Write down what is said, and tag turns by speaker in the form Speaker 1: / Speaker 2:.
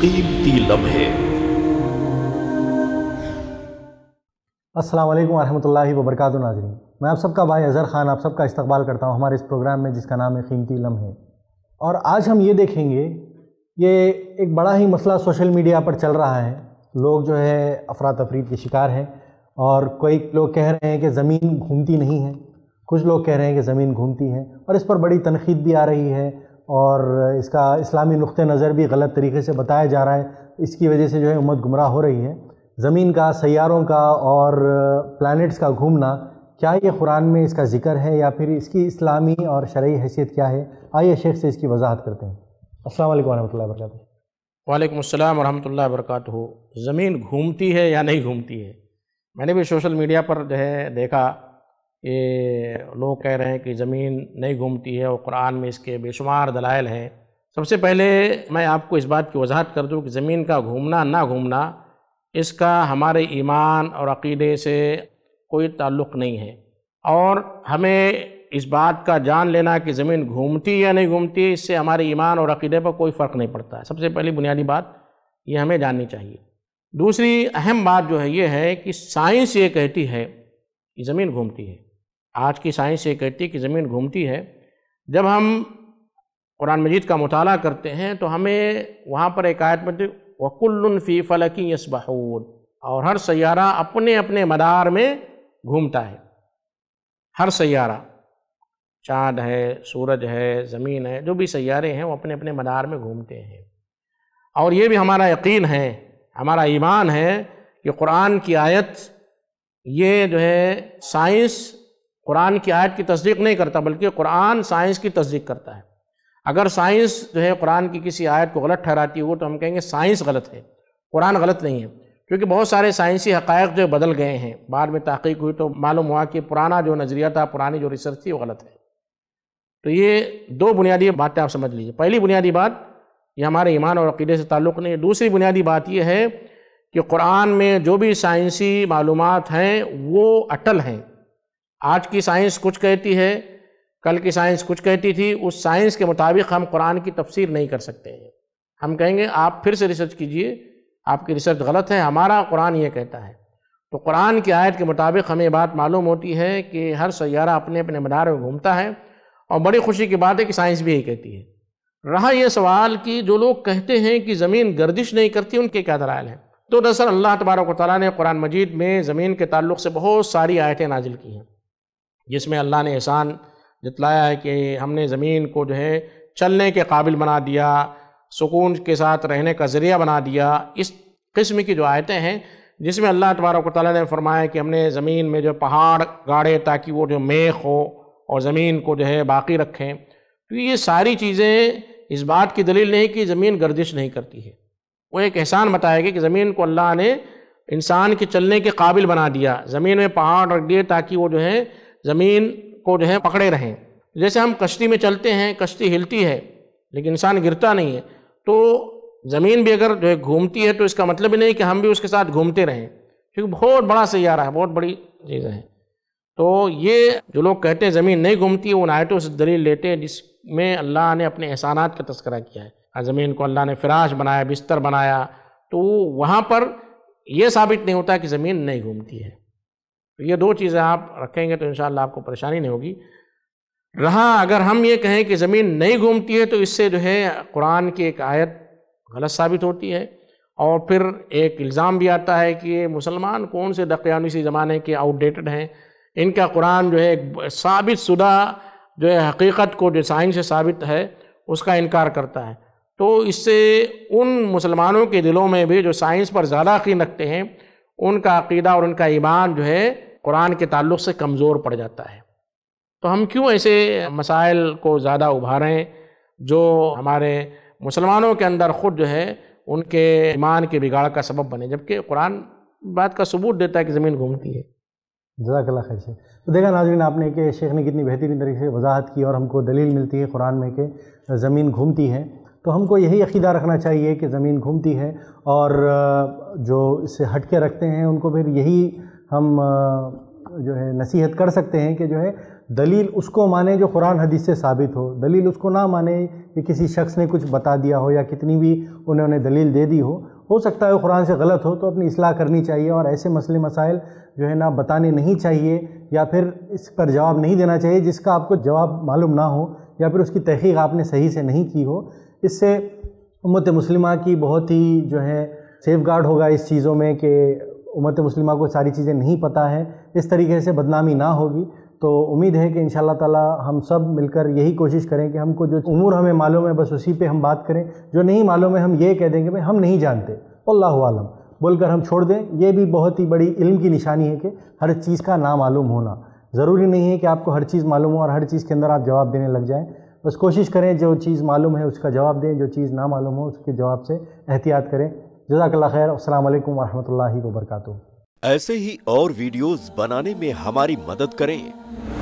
Speaker 1: कीमती लम्हे अस्सलाम वालेकुम वरहमतुल्लाहि वबरकातु नाजरीन मैं आप सबका भाई अज़हर ख़ान आप सबका इस्तकबाल करता हूँ हमारे इस प्रोग्राम में जिसका नाम है कीमती लम्हे और आज हम ये देखेंगे ये एक बड़ा ही मसला सोशल मीडिया पर चल रहा है लोग जो है अफरा तफरी के शिकार हैं और कई लोग कह रहे हैं कि ज़मीन घूमती नहीं है कुछ लोग कह रहे हैं कि ज़मीन घूमती है और इस पर बड़ी तनखीद भी आ रही है और इसका इस्लामी नुक़ नज़र भी गलत तरीके से बताया जा रहा है इसकी वजह से जो है उम्मत गुमराह हो रही है ज़मीन का सैारों का और प्लानट्स का घूमना क्या ये कुरान में इसका ज़िक्र है या फिर इसकी इस्लामी और शर्य हैसियत क्या है आइए शेख से इसकी वजाहत करते हैं अस्सलाम वालेकुम वरहमतुल्लाहि वबरकातुहू
Speaker 2: वालेकुम अस्सलाम ज़मीन घूमती है या नहीं घूमती है मैंने भी सोशल मीडिया पर जो है देखा ये लोग कह रहे हैं कि ज़मीन नहीं घूमती है और कुरान में इसके बेशुमार दलाइल हैं सबसे पहले मैं आपको इस बात की वजाहत कर दूँ कि ज़मीन का घूमना ना घूमना इसका हमारे ईमान और अकीदे से कोई ताल्लुक़ नहीं है और हमें इस बात का जान लेना कि ज़मीन घूमती या नहीं घूमती इससे हमारे ईमान और अकीदे पर कोई फ़र्क नहीं पड़ता है सबसे पहली बुनियादी बात ये हमें जाननी चाहिए दूसरी अहम बात जो है ये है कि साइंस ये कहती है कि ज़मीन घूमती है आज की साइंस ये कहती है कि ज़मीन घूमती है जब हम कुरान मजीद का मताल करते हैं तो हमें वहाँ पर एक आयत में वकुल्लफ़ी फ़लकी यसबहून और हर सैारा अपने अपने मदार में घूमता है हर सैारा चाँद है सूरज है ज़मीन है जो भी सैारे हैं वो अपने अपने मदार में घूमते हैं और ये भी हमारा यकीन है हमारा ईमान है कि कुरान की आयत ये जो है साइंस कुरान की आयत की तस्दीक नहीं करता बल्कि कुरान साइंस की तस्दीक करता है अगर साइंस जो है कुरान की किसी आयत को गलत ठहराती हो तो हम कहेंगे साइंस गलत है कुरान गलत नहीं है क्योंकि बहुत सारे साइंसी हक़ जो बदल गए हैं बाद में तहकीक हुई तो मालूम हुआ कि पुराना जो नज़रिया था पुरानी जो रिसर्च थी वो गलत है तो ये दो बुनियादी बातें आप समझ लीजिए पहली बुनियादी बात ये हमारे ईमान और अकीदे से ताल्लुक़ नहीं है दूसरी बुनियादी बात यह है कि कुरान में जो भी साइंसी मालूम हैं वो अटल हैं आज की साइंस कुछ कहती है कल की साइंस कुछ कहती थी उस साइंस के मुताबिक हम कुरान की तफसीर नहीं कर सकते हैं हम कहेंगे आप फिर से रिसर्च कीजिए आपकी रिसर्च गलत है हमारा कुरान ये कहता है तो कुरान की आयत के मुताबिक हमें बात मालूम होती है कि हर सैारा अपने अपने मदार में घूमता है और बड़ी खुशी की बात है कि साइंस भी यही कहती है रहा यह सवाल कि जो लोग कहते हैं कि ज़मीन गर्दिश नहीं करती उनके क्या दरायल हैं तो दरअसल अल्लाह तबारक ताली ने कुरान मजीद में ज़मीन के ताल्लुक से बहुत सारी आयतें नाजिल की हैं जिसमें अल्लाह ने एहसान जितलाया है कि हमने ज़मीन को जो है चलने के काबिल बना दिया सुकून के साथ रहने का ज़रिया बना दिया इस किस्म की जो आयतें हैं जिसमें अल्लाह तबारक ताली ने फरमाया कि हमने ज़मीन में जो पहाड़ गाड़े ताकि वो जो मेख हो और ज़मीन को जो है बाकी रखें तो ये सारी चीज़ें इस बात की दलील नहीं कि ज़मीन गर्दिश नहीं करती है वो एक एहसान बताया गया कि ज़मीन को अल्लाह ने इंसान के चलने के काबिल बना दिया ज़मीन में पहाड़ रख दिए ताकि वो जो है ज़मीन को जो है पकड़े रहें जैसे हम कश्ती में चलते हैं कश्ती हिलती है लेकिन इंसान गिरता नहीं है तो ज़मीन भी अगर जो है घूमती है तो इसका मतलब ही नहीं कि हम भी उसके साथ घूमते रहें क्योंकि बहुत बड़ा सैारा है बहुत बड़ी चीज़ है तो ये जो लोग कहते हैं ज़मीन नहीं घूमती है उन आयतों से दलील लेते हैं जिसमें अल्लाह ने अपने एहसानात का तस्करा किया है ज़मीन को अल्लाह ने फ़िराश बनाया बिस्तर बनाया तो वहाँ पर यह साबित नहीं होता कि ज़मीन नहीं घूमती है तो ये दो चीज़ें आप रखेंगे तो इन आपको परेशानी नहीं होगी रहा अगर हम ये कहें कि ज़मीन नहीं घूमती है तो इससे जो है कुरान की एक आयत गलत साबित होती है और फिर एक इल्ज़ाम भी आता है कि ये मुसलमान कौन से दक़यानुसी ज़माने के आउटडेटेड हैं इनका कुरान जो है एक साबित शुदा जो है हकीकत को जो साइंस से साबित है उसका इनकार करता है तो इससे उन मुसलमानों के दिलों में भी जो साइंस पर ज़्यादा यकीन रखते हैं उनका अकीदा और उनका ईमान जो है कुरान के ताल्लुक से कमज़ोर पड़ जाता है तो हम क्यों ऐसे मसाइल को ज़्यादा उभारें जो हमारे मुसलमानों के अंदर ख़ुद जो है उनके ईमान के बिगाड़ का सबब बने जबकि कुरान बात का सबूत देता है कि ज़मीन घूमती है
Speaker 1: जजाकला खैर से तो देखा नाजरीन आपने के शेख ने कितनी बेहतरीन तरीके से वजाहत की और हमको दलील मिलती है कुरान में कि ज़मीन घूमती है तो हमको यही अकीदा रखना चाहिए कि ज़मीन घूमती है और जो इससे हट के रखते हैं उनको फिर यही हम जो है नसीहत कर सकते हैं कि जो है दलील उसको माने जो कुरान हदीस से साबित हो दलील उसको ना माने कि किसी शख्स ने कुछ बता दिया हो या कितनी भी उन्होंने दलील दे दी हो हो सकता है कुरान से गलत हो तो अपनी असलाह करनी चाहिए और ऐसे मसले मसाइल जो है ना बताने नहीं चाहिए या फिर इस पर जवाब नहीं देना चाहिए जिसका आपको जवाब मालूम ना हो या फिर उसकी तहकीक आपने सही से नहीं की हो इससे उम्मत मुस्लिमा की बहुत ही जो है सेफ गार्ड होगा इस चीज़ों में कि उमत मुस्लिम को सारी चीज़ें नहीं पता है इस तरीके से बदनामी ना होगी तो उम्मीद है कि इन ताला हम सब मिलकर यही कोशिश करें कि हमको जो उमूर हमें मालूम है बस उसी पे हम बात करें जो नहीं मालूम है हम ये कह देंगे भाई हम नहीं जानते अल्लाह आलम बोलकर हम छोड़ दें ये भी बहुत ही बड़ी इल्म की निशानी है कि हर चीज़ का ना मालूम होना ज़रूरी नहीं है कि आपको हर चीज़ मालूम हो और हर चीज़ के अंदर आप जवाब देने लग जाएँ बस कोशिश करें जो चीज़ मालूम है उसका जवाब दें जो चीज़ ना मालूम हो उसके जवाब से एहतियात करें जजाकल्ला खैर असल वरहमल वबरकू ऐसे ही और वीडियोस बनाने में हमारी मदद करें